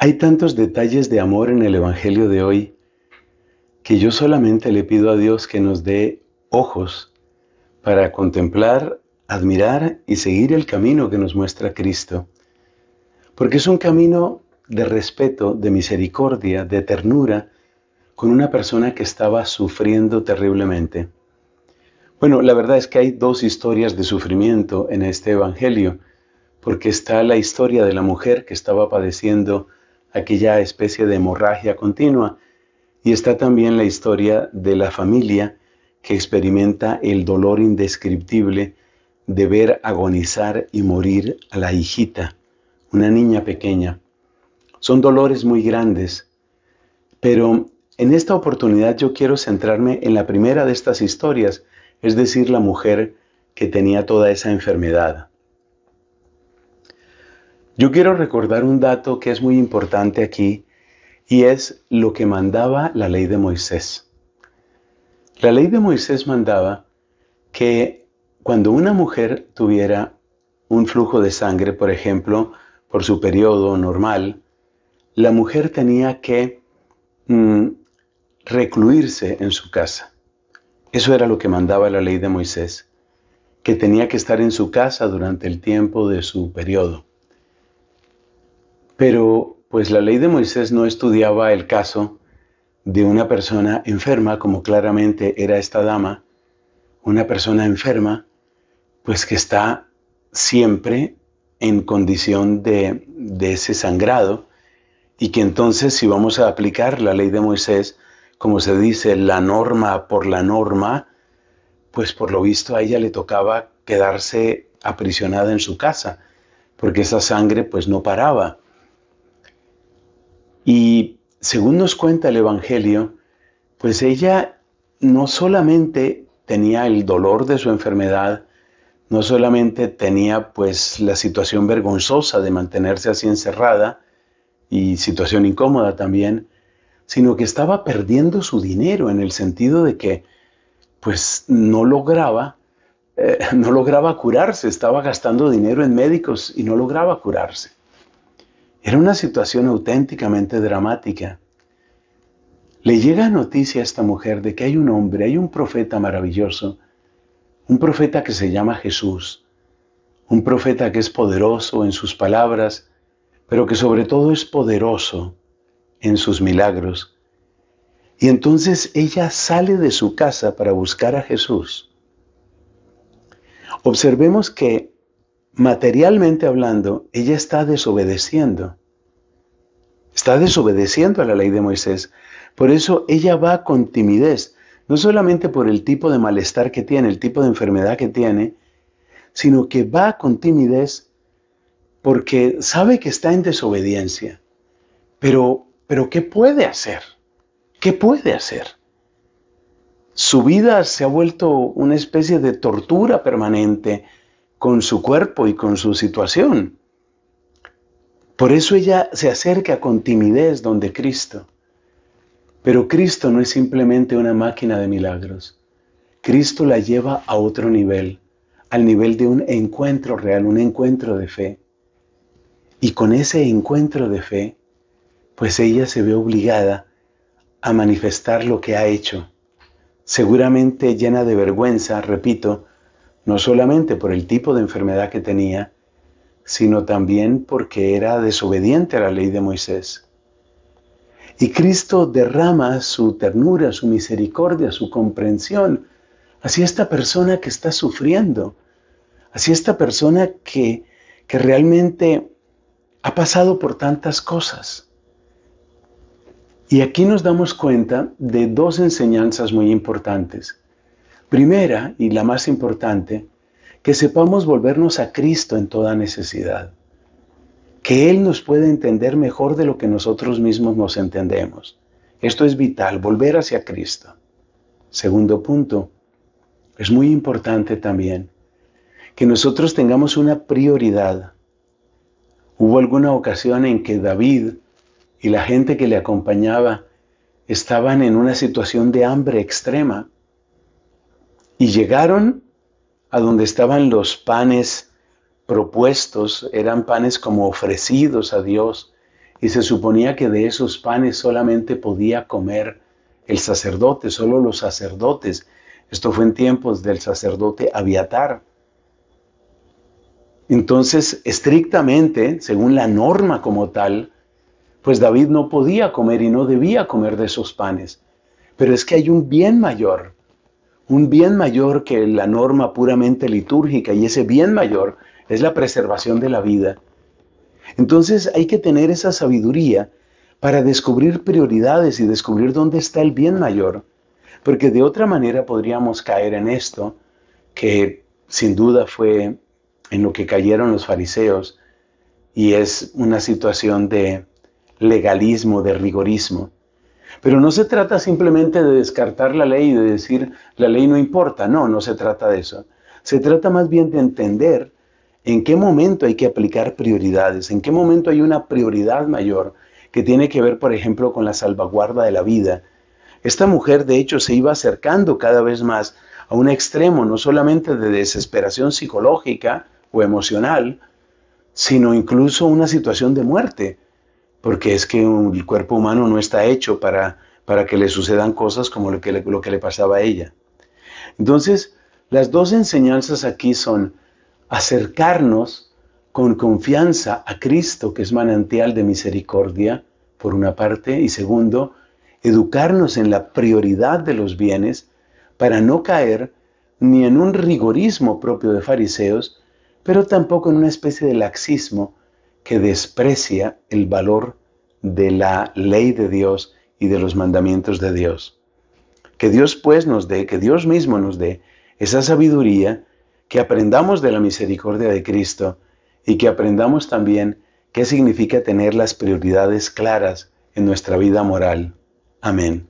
Hay tantos detalles de amor en el Evangelio de hoy que yo solamente le pido a Dios que nos dé ojos para contemplar, admirar y seguir el camino que nos muestra Cristo. Porque es un camino de respeto, de misericordia, de ternura con una persona que estaba sufriendo terriblemente. Bueno, la verdad es que hay dos historias de sufrimiento en este Evangelio, porque está la historia de la mujer que estaba padeciendo aquella especie de hemorragia continua. Y está también la historia de la familia que experimenta el dolor indescriptible de ver agonizar y morir a la hijita, una niña pequeña. Son dolores muy grandes, pero en esta oportunidad yo quiero centrarme en la primera de estas historias, es decir, la mujer que tenía toda esa enfermedad. Yo quiero recordar un dato que es muy importante aquí y es lo que mandaba la ley de Moisés. La ley de Moisés mandaba que cuando una mujer tuviera un flujo de sangre, por ejemplo, por su periodo normal, la mujer tenía que mm, recluirse en su casa. Eso era lo que mandaba la ley de Moisés, que tenía que estar en su casa durante el tiempo de su periodo. Pero pues la ley de Moisés no estudiaba el caso de una persona enferma, como claramente era esta dama, una persona enferma, pues que está siempre en condición de, de ese sangrado y que entonces si vamos a aplicar la ley de Moisés, como se dice, la norma por la norma, pues por lo visto a ella le tocaba quedarse aprisionada en su casa, porque esa sangre pues no paraba. Y según nos cuenta el Evangelio, pues ella no solamente tenía el dolor de su enfermedad, no solamente tenía pues la situación vergonzosa de mantenerse así encerrada y situación incómoda también, sino que estaba perdiendo su dinero en el sentido de que pues no lograba eh, no lograba curarse, estaba gastando dinero en médicos y no lograba curarse. Era una situación auténticamente dramática. Le llega noticia a esta mujer de que hay un hombre, hay un profeta maravilloso, un profeta que se llama Jesús, un profeta que es poderoso en sus palabras, pero que sobre todo es poderoso en sus milagros. Y entonces ella sale de su casa para buscar a Jesús. Observemos que materialmente hablando, ella está desobedeciendo. Está desobedeciendo a la ley de Moisés. Por eso ella va con timidez, no solamente por el tipo de malestar que tiene, el tipo de enfermedad que tiene, sino que va con timidez porque sabe que está en desobediencia. Pero, pero ¿qué puede hacer? ¿Qué puede hacer? Su vida se ha vuelto una especie de tortura permanente, con su cuerpo y con su situación. Por eso ella se acerca con timidez donde Cristo. Pero Cristo no es simplemente una máquina de milagros. Cristo la lleva a otro nivel, al nivel de un encuentro real, un encuentro de fe. Y con ese encuentro de fe, pues ella se ve obligada a manifestar lo que ha hecho. Seguramente llena de vergüenza, repito, no solamente por el tipo de enfermedad que tenía, sino también porque era desobediente a la ley de Moisés. Y Cristo derrama su ternura, su misericordia, su comprensión hacia esta persona que está sufriendo, hacia esta persona que, que realmente ha pasado por tantas cosas. Y aquí nos damos cuenta de dos enseñanzas muy importantes. Primera y la más importante, que sepamos volvernos a Cristo en toda necesidad, que Él nos puede entender mejor de lo que nosotros mismos nos entendemos. Esto es vital, volver hacia Cristo. Segundo punto, es muy importante también que nosotros tengamos una prioridad. Hubo alguna ocasión en que David y la gente que le acompañaba estaban en una situación de hambre extrema y llegaron a donde estaban los panes propuestos, eran panes como ofrecidos a Dios, y se suponía que de esos panes solamente podía comer el sacerdote, solo los sacerdotes. Esto fue en tiempos del sacerdote Abiatar. Entonces, estrictamente, según la norma como tal, pues David no podía comer y no debía comer de esos panes. Pero es que hay un bien mayor, un bien mayor que la norma puramente litúrgica y ese bien mayor es la preservación de la vida. Entonces hay que tener esa sabiduría para descubrir prioridades y descubrir dónde está el bien mayor, porque de otra manera podríamos caer en esto, que sin duda fue en lo que cayeron los fariseos, y es una situación de legalismo, de rigorismo. Pero no se trata simplemente de descartar la ley y de decir la ley no importa. No, no se trata de eso. Se trata más bien de entender en qué momento hay que aplicar prioridades, en qué momento hay una prioridad mayor que tiene que ver, por ejemplo, con la salvaguarda de la vida. Esta mujer, de hecho, se iba acercando cada vez más a un extremo no solamente de desesperación psicológica o emocional, sino incluso una situación de muerte porque es que el cuerpo humano no está hecho para, para que le sucedan cosas como lo que, lo que le pasaba a ella. Entonces, las dos enseñanzas aquí son acercarnos con confianza a Cristo, que es manantial de misericordia, por una parte, y segundo, educarnos en la prioridad de los bienes para no caer ni en un rigorismo propio de fariseos, pero tampoco en una especie de laxismo que desprecia el valor de la ley de Dios y de los mandamientos de Dios. Que Dios pues nos dé, que Dios mismo nos dé esa sabiduría, que aprendamos de la misericordia de Cristo y que aprendamos también qué significa tener las prioridades claras en nuestra vida moral. Amén.